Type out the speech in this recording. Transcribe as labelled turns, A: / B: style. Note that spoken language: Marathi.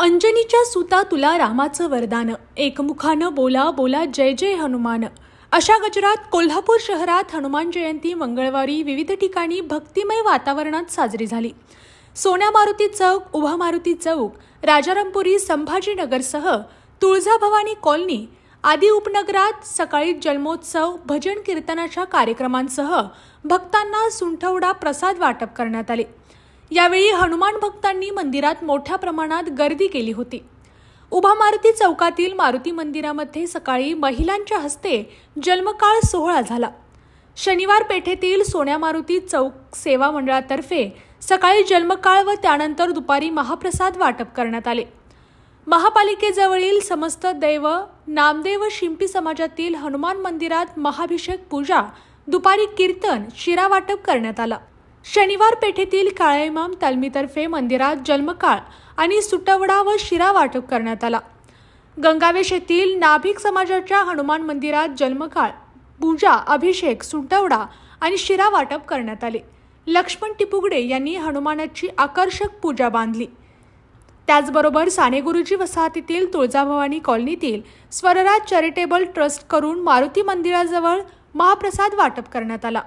A: अंजनीच्या सुता तुला रामाचं वरदान एकमुखानं बोला बोला जय जय हनुमान अशा गजरात कोल्हापूर शहरात हनुमान जयंती मंगळवारी विविध ठिकाणी भक्तिमय वातावरणात साजरी झाली सोन्या मारुती चौक उभा मारुती चौक राजारामपुरी संभाजीनगरसह तुळजाभवानी कॉलनी आदी उपनगरात सकाळी जन्मोत्सव भजन कीर्तनाच्या कार्यक्रमांसह भक्तांना सुंठवडा प्रसाद वाटप करण्यात आले यावेळी हनुमान भक्तांनी मंदिरात मोठ्या प्रमाणात गर्दी केली होती उभा मारुती चौकातील मारुती मंदिरामध्ये सकाळी महिलांच्या हस्ते जन्मकाळ सोहळा झाला शनिवार पेठेतील सोन्या मारुती चौक सेवा मंडळातर्फे सकाळी जन्मकाळ व त्यानंतर दुपारी महाप्रसाद वाटप करण्यात आले महापालिकेजवळील समस्त दैव नामदेव शिंपी समाजातील हनुमान मंदिरात महाभिषेक पूजा दुपारी कीर्तन शिरा वाटप करण्यात आला शनिवार पेठेतील काळेमाम तालमीतर्फे मंदिरात जन्मकाळ आणि सुटवडा व शिरा वाटप करण्यात आला गंगावेश येथील नाभिक समाजाच्या हनुमान मंदिरात जन्मकाळ पूजा अभिषेक सुटवडा आणि शिरा वाटप करण्यात आले लक्ष्मण टिपुगडे यांनी हनुमानाची आकर्षक पूजा बांधली त्याचबरोबर साने गुरुजी वसाहतीतील तुळजाभवानी कॉलनीतील स्वरराज चॅरिटेबल ट्रस्ट करून मारुती मंदिराजवळ महाप्रसाद वाटप करण्यात आला